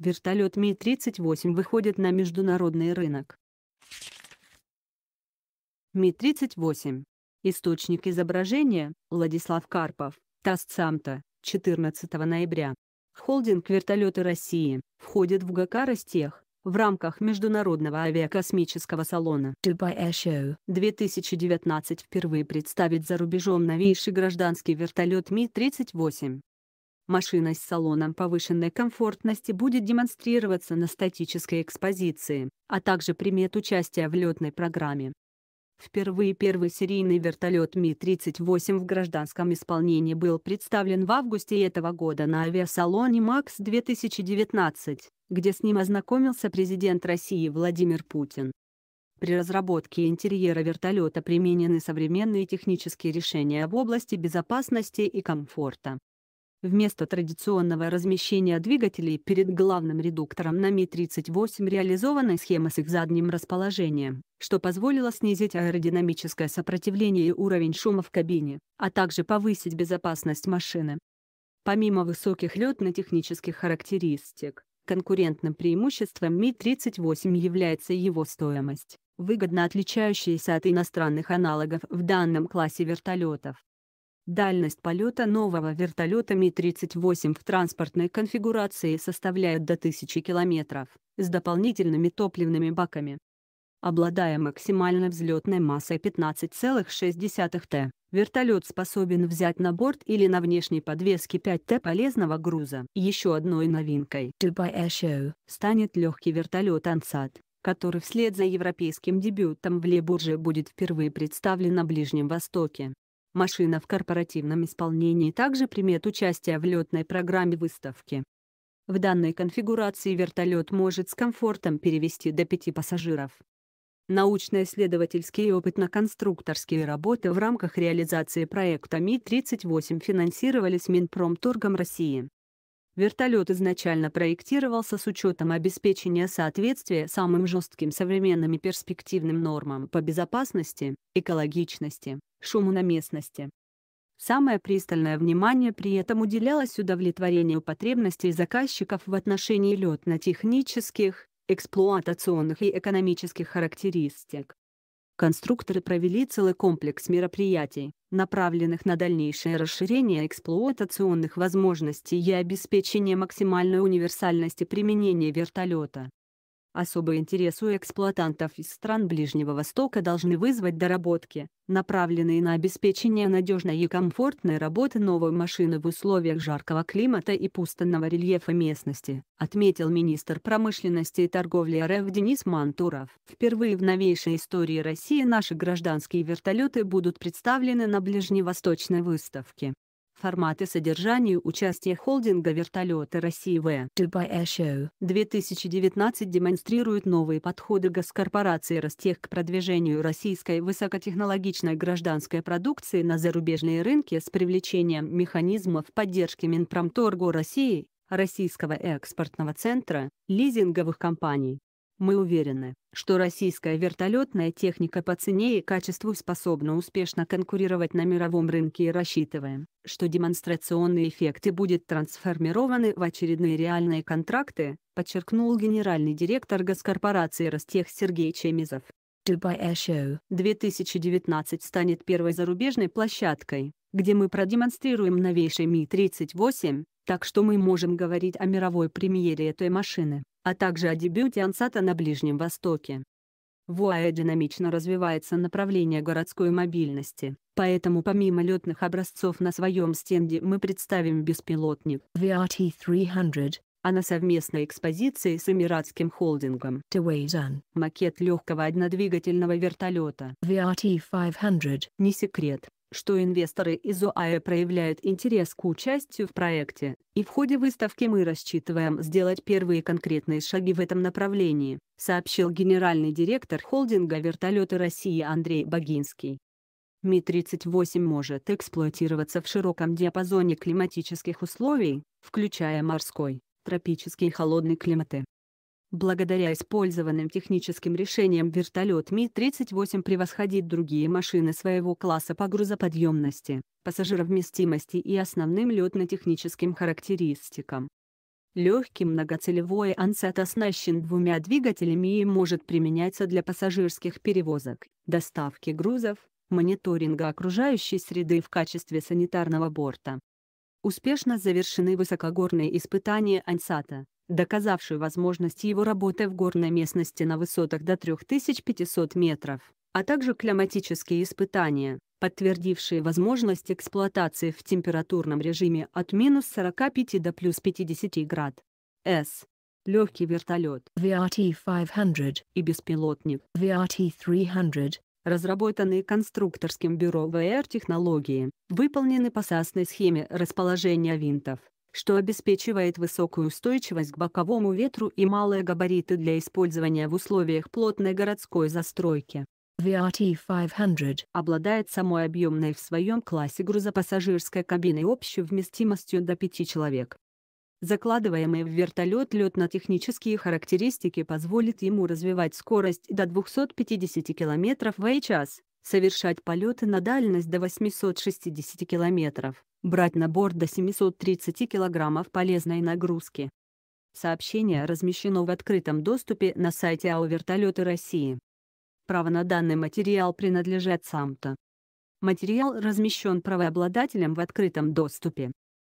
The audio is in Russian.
Вертолет Ми-38 выходит на международный рынок. Ми-38. Источник изображения – Владислав Карпов, Тассамта, 14 ноября. Холдинг «Вертолеты России» входит в ГК «Ростех» в рамках Международного авиакосмического салона Dubai Air Show 2019 впервые представит за рубежом новейший гражданский вертолет Ми-38. Машина с салоном повышенной комфортности будет демонстрироваться на статической экспозиции, а также примет участие в летной программе. Впервые первый серийный вертолет Ми-38 в гражданском исполнении был представлен в августе этого года на авиасалоне «Макс-2019», где с ним ознакомился президент России Владимир Путин. При разработке интерьера вертолета применены современные технические решения в области безопасности и комфорта. Вместо традиционного размещения двигателей перед главным редуктором на Ми-38 реализована схема с их задним расположением, что позволило снизить аэродинамическое сопротивление и уровень шума в кабине, а также повысить безопасность машины. Помимо высоких летно-технических характеристик, конкурентным преимуществом Ми-38 является его стоимость, выгодно отличающаяся от иностранных аналогов в данном классе вертолетов. Дальность полета нового вертолета Ми-38 в транспортной конфигурации составляет до 1000 км, с дополнительными топливными баками. Обладая максимальной взлетной массой 15,6 т, вертолет способен взять на борт или на внешней подвеске 5 т полезного груза. Еще одной новинкой Dubai Air Show станет легкий вертолет Ансат который вслед за европейским дебютом в Лебурже будет впервые представлен на Ближнем Востоке. Машина в корпоративном исполнении также примет участие в летной программе выставки. В данной конфигурации вертолет может с комфортом перевести до пяти пассажиров. Научно-исследовательские и опытно-конструкторские работы в рамках реализации проекта Ми-38 финансировались Минпромторгом России. Вертолет изначально проектировался с учетом обеспечения соответствия самым жестким современным и перспективным нормам по безопасности, экологичности, шуму на местности. Самое пристальное внимание при этом уделялось удовлетворению потребностей заказчиков в отношении летно-технических, эксплуатационных и экономических характеристик конструкторы провели целый комплекс мероприятий, направленных на дальнейшее расширение эксплуатационных возможностей и обеспечение максимальной универсальности применения вертолета. Особый интерес у эксплуатантов из стран Ближнего Востока должны вызвать доработки, направленные на обеспечение надежной и комфортной работы новой машины в условиях жаркого климата и пустынного рельефа местности, отметил министр промышленности и торговли РФ Денис Мантуров. Впервые в новейшей истории России наши гражданские вертолеты будут представлены на ближневосточной выставке. Форматы содержания участия холдинга вертолета России в Dubai Air Show 2019 демонстрируют новые подходы госкорпорации Ростех к продвижению российской высокотехнологичной гражданской продукции на зарубежные рынки с привлечением механизмов поддержки Минпромторгу России, Российского экспортного центра, лизинговых компаний, мы уверены, что российская вертолетная техника по цене и качеству способна успешно конкурировать на мировом рынке и рассчитываем, что демонстрационные эффекты будут трансформированы в очередные реальные контракты, подчеркнул генеральный директор госкорпорации Ростех Сергей Чемизов. Dubai Air Show 2019 станет первой зарубежной площадкой, где мы продемонстрируем новейший Ми-38, так что мы можем говорить о мировой премьере этой машины а также о дебюте Ансата на Ближнем Востоке. В УАЭ динамично развивается направление городской мобильности, поэтому помимо летных образцов на своем стенде мы представим беспилотник VRT-300, а на совместной экспозиции с эмиратским холдингом макет легкого однодвигательного вертолета VRT-500. Не секрет, что инвесторы из ОАЭ проявляют интерес к участию в проекте, и в ходе выставки мы рассчитываем сделать первые конкретные шаги в этом направлении, сообщил генеральный директор холдинга «Вертолеты России» Андрей Богинский. Ми-38 может эксплуатироваться в широком диапазоне климатических условий, включая морской, тропический и холодный климаты. Благодаря использованным техническим решениям вертолет Ми-38 превосходит другие машины своего класса по грузоподъемности, пассажировместимости и основным летно-техническим характеристикам. Легкий многоцелевой ансет оснащен двумя двигателями и может применяться для пассажирских перевозок, доставки грузов, мониторинга окружающей среды в качестве санитарного борта. Успешно завершены высокогорные испытания Ансата, доказавший возможность его работы в горной местности на высотах до 3500 метров, а также климатические испытания, подтвердившие возможность эксплуатации в температурном режиме от минус 45 до плюс 50 град. С. Легкий вертолет VRT-500 и беспилотник VRT-300 разработанные конструкторским бюро VR-технологии, выполнены по САСной схеме расположения винтов, что обеспечивает высокую устойчивость к боковому ветру и малые габариты для использования в условиях плотной городской застройки. VRT-500 обладает самой объемной в своем классе грузопассажирской кабиной общей вместимостью до 5 человек. Закладываемый в вертолет летно-технические характеристики позволит ему развивать скорость до 250 км в час, совершать полеты на дальность до 860 километров, брать на борт до 730 килограммов полезной нагрузки. Сообщение размещено в открытом доступе на сайте АО «Вертолеты России». Право на данный материал принадлежит самто. Материал размещен правообладателем в открытом доступе.